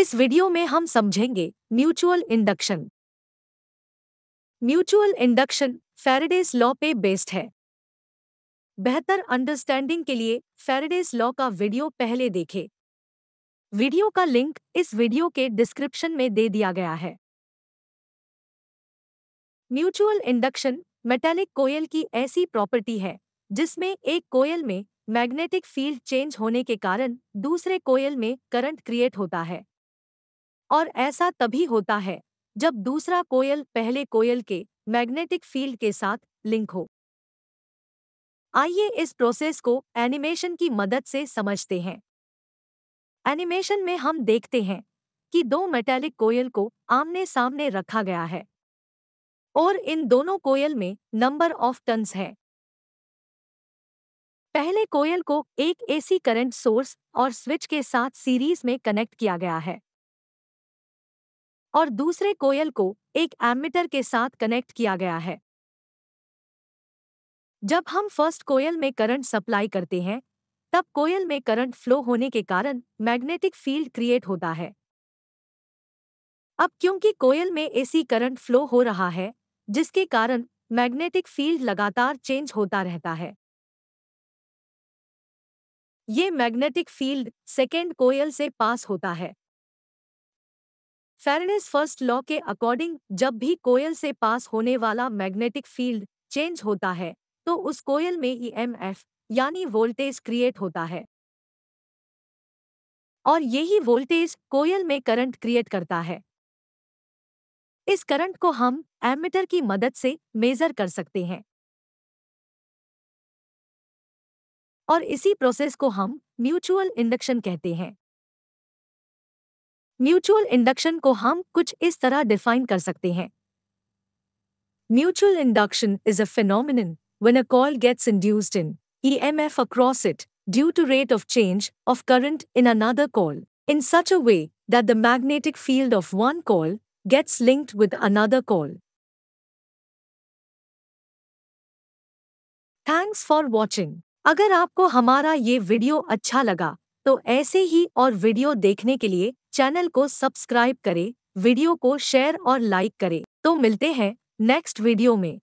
इस वीडियो में हम समझेंगे mutual induction mutual induction Faraday's law पे बेस्ड है बेहतर अंडरस्टैंडिंग के लिए फेरेडेस लॉ का वीडियो पहले देखें वीडियो का लिंक इस वीडियो के डिस्क्रिप्शन में दे दिया गया है म्यूचुअल इंडक्शन मेटेलिक कोयल की ऐसी प्रॉपर्टी है जिसमें एक कोयल में मैग्नेटिक फील्ड चेंज होने के कारण दूसरे कोयल में करंट क्रिएट होता है और ऐसा तभी होता है जब दूसरा कोयल पहले कोयल के मैग्नेटिक फील्ड के साथ लिंक हो आइए इस प्रोसेस को एनिमेशन की मदद से समझते हैं एनिमेशन में हम देखते हैं कि दो मेटेलिक कोयल को आमने सामने रखा गया है और इन दोनों कोयल में नंबर ऑफ टन्स है पहले कोयल को एक एसी करंट सोर्स और स्विच के साथ सीरीज में कनेक्ट किया गया है और दूसरे कोयल को एक एमिटर के साथ कनेक्ट किया गया है जब हम फर्स्ट कोयल में करंट सप्लाई करते हैं तब कोयल में करंट फ्लो होने के कारण मैग्नेटिक फील्ड क्रिएट होता है अब क्योंकि कोयल में एसी करंट फ्लो हो रहा है जिसके कारण मैग्नेटिक फील्ड लगातार चेंज होता रहता है ये मैग्नेटिक फील्ड सेकेंड कोयल से पास होता है फेरनेस फर्स्ट लॉ के अकॉर्डिंग जब भी कोयल से पास होने वाला मैग्नेटिक फील्ड चेंज होता है तो उस कोयल में ईएमएफ e यानी वोल्टेज क्रिएट होता है और यही वोल्टेज कोयल में करंट क्रिएट करता है इस करंट को हम एमीटर की मदद से मेजर कर सकते हैं और इसी प्रोसेस को हम म्यूचुअल इंडक्शन कहते हैं म्यूचुअल इंडक्शन को हम कुछ इस तरह डिफाइन कर सकते हैं mutual induction is a phenomenon when a coil gets induced in E M F across it due to rate of change of current in another coil in such a way that the magnetic field of one coil gets linked with another coil thanks for watching अगर आपको हमारा ये video अच्छा लगा तो ऐसे ही और video देखने के लिए चैनल को सब्सक्राइब करें वीडियो को शेयर और लाइक करें तो मिलते हैं नेक्स्ट वीडियो में